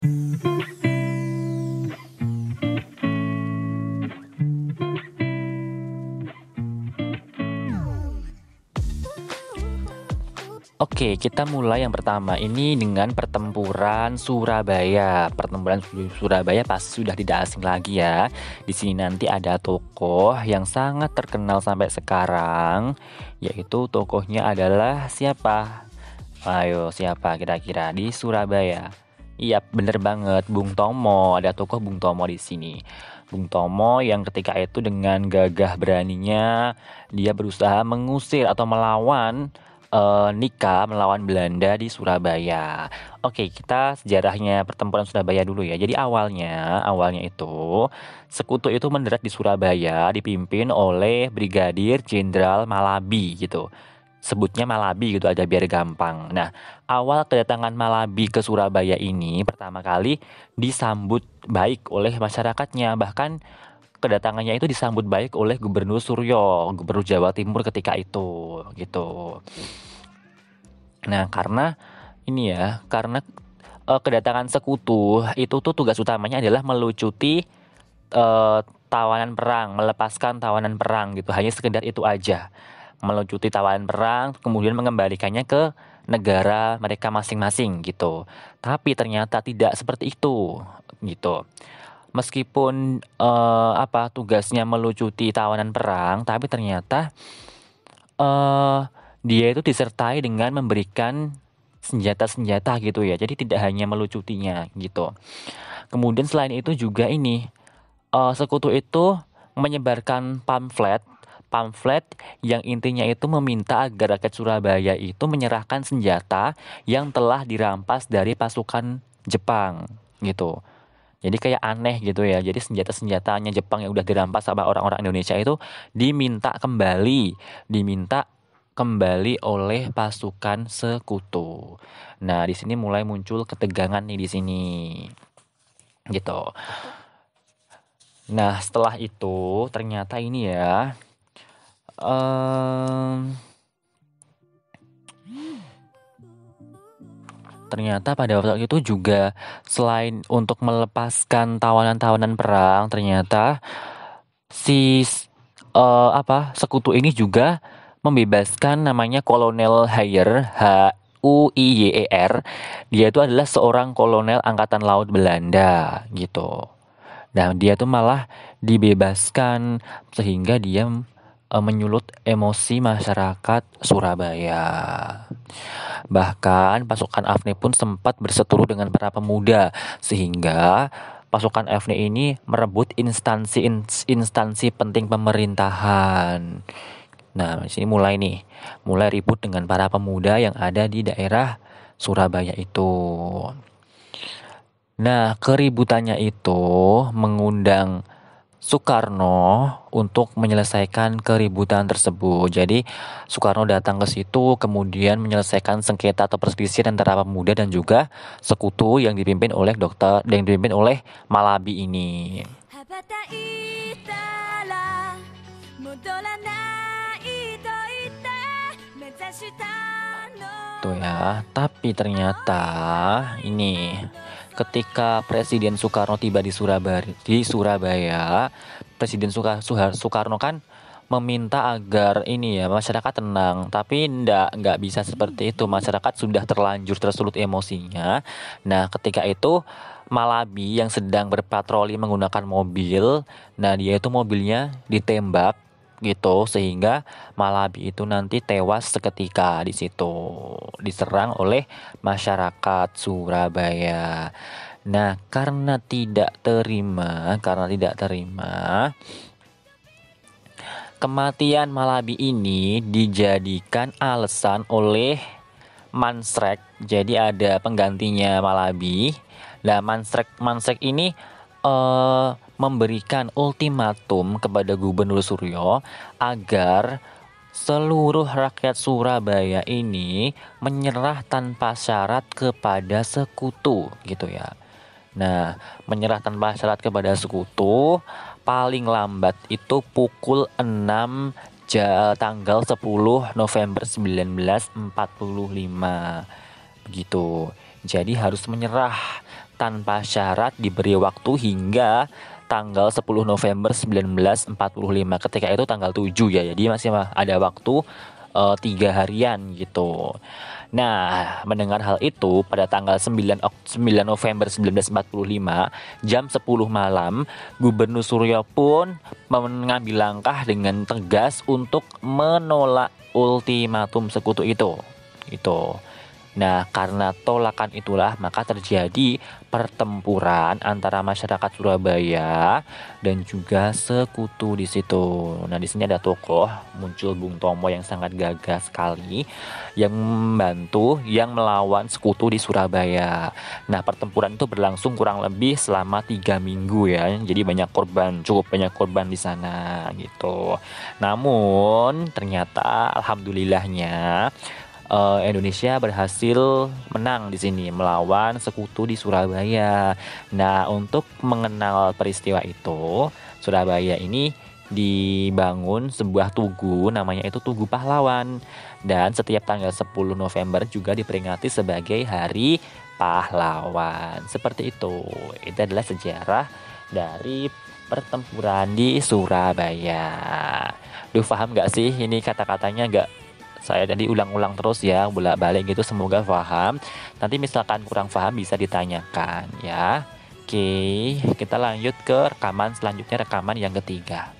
Oke, kita mulai yang pertama ini dengan pertempuran Surabaya. Pertempuran Surabaya pasti sudah tidak asing lagi ya. Di sini nanti ada tokoh yang sangat terkenal sampai sekarang, yaitu tokohnya adalah siapa? Ayo, siapa kira-kira di Surabaya? Iya, bener banget. Bung Tomo, ada tokoh Bung Tomo di sini. Bung Tomo yang ketika itu dengan gagah beraninya dia berusaha mengusir atau melawan uh, Nika melawan Belanda di Surabaya. Oke, kita sejarahnya pertempuran Surabaya dulu ya. Jadi awalnya, awalnya itu sekutu itu mendarat di Surabaya dipimpin oleh Brigadir Jenderal Malabi gitu sebutnya Malabi gitu aja biar gampang. Nah, awal kedatangan Malabi ke Surabaya ini pertama kali disambut baik oleh masyarakatnya. Bahkan kedatangannya itu disambut baik oleh Gubernur Suryo, Gubernur Jawa Timur ketika itu gitu. Nah, karena ini ya, karena uh, kedatangan sekutu itu tuh tugas utamanya adalah melucuti uh, tawanan perang, melepaskan tawanan perang gitu. Hanya sekedar itu aja melucuti tawaran perang, kemudian mengembalikannya ke negara mereka masing-masing gitu. Tapi ternyata tidak seperti itu gitu. Meskipun uh, apa tugasnya melucuti tawanan perang, tapi ternyata uh, dia itu disertai dengan memberikan senjata-senjata gitu ya. Jadi tidak hanya melucutinya gitu. Kemudian selain itu juga ini uh, sekutu itu menyebarkan pamflet pamflet yang intinya itu meminta agar rakyat Surabaya itu menyerahkan senjata yang telah dirampas dari pasukan Jepang gitu. Jadi kayak aneh gitu ya. Jadi senjata-senjatanya Jepang yang udah dirampas sama orang-orang Indonesia itu diminta kembali, diminta kembali oleh pasukan sekutu. Nah, di sini mulai muncul ketegangan nih di sini. Gitu. Nah, setelah itu ternyata ini ya Um, ternyata pada waktu itu juga selain untuk melepaskan tawanan-tawanan perang, ternyata si uh, apa sekutu ini juga membebaskan namanya Kolonel Hayer H U I Y E R. Dia itu adalah seorang kolonel angkatan laut Belanda gitu. Nah, dia tuh malah dibebaskan sehingga dia Eh, menyulut emosi masyarakat Surabaya. Bahkan pasukan AFNI pun sempat berseteru dengan para pemuda sehingga pasukan AFNI ini merebut instansi instansi penting pemerintahan. Nah, sini mulai nih, mulai ribut dengan para pemuda yang ada di daerah Surabaya itu. Nah, keributannya itu mengundang Soekarno untuk menyelesaikan keributan tersebut. Jadi Soekarno datang ke situ kemudian menyelesaikan sengketa atau perselisihan antara pemuda dan juga sekutu yang dipimpin oleh dokter yang dipimpin oleh Malabi ini. Tuh ya, tapi ternyata ini ketika Presiden Soekarno tiba di Surabaya, di Surabaya Presiden Soekarno kan meminta agar ini ya masyarakat tenang tapi ndak nggak bisa seperti itu masyarakat sudah terlanjur tersulut emosinya nah ketika itu Malabi yang sedang berpatroli menggunakan mobil nah dia itu mobilnya ditembak gitu sehingga Malabi itu nanti tewas seketika di situ diserang oleh masyarakat Surabaya. Nah, karena tidak terima, karena tidak terima kematian Malabi ini dijadikan alasan oleh Mansrek. Jadi ada penggantinya Malabi. Nah, Mansrek Mansrek ini uh, memberikan ultimatum kepada Gubernur Suryo agar seluruh rakyat Surabaya ini menyerah tanpa syarat kepada sekutu gitu ya. Nah, menyerah tanpa syarat kepada sekutu paling lambat itu pukul 6 tanggal 10 November 1945. Begitu. Jadi harus menyerah tanpa syarat diberi waktu hingga tanggal 10 November 1945 ketika itu tanggal 7 ya jadi masih ada waktu eh, tiga uh, harian gitu. Nah, mendengar hal itu pada tanggal 9, 9 November 1945 jam 10 malam, Gubernur Suryo pun mengambil langkah dengan tegas untuk menolak ultimatum sekutu itu. Itu. Nah, karena tolakan itulah maka terjadi pertempuran antara masyarakat Surabaya dan juga sekutu di situ. Nah, di sini ada tokoh muncul Bung Tomo yang sangat gagah sekali yang membantu yang melawan sekutu di Surabaya. Nah, pertempuran itu berlangsung kurang lebih selama tiga minggu ya. Jadi banyak korban, cukup banyak korban di sana gitu. Namun ternyata alhamdulillahnya uh, Indonesia berhasil menang di sini melawan sekutu di Surabaya. Nah, untuk mengenal peristiwa itu, Surabaya ini dibangun sebuah tugu namanya itu Tugu Pahlawan dan setiap tanggal 10 November juga diperingati sebagai hari pahlawan. Seperti itu. Itu adalah sejarah dari pertempuran di Surabaya. Duh paham gak sih ini kata-katanya gak saya jadi ulang-ulang terus ya bolak-balik gitu semoga paham nanti misalkan kurang paham bisa ditanyakan ya oke kita lanjut ke rekaman selanjutnya rekaman yang ketiga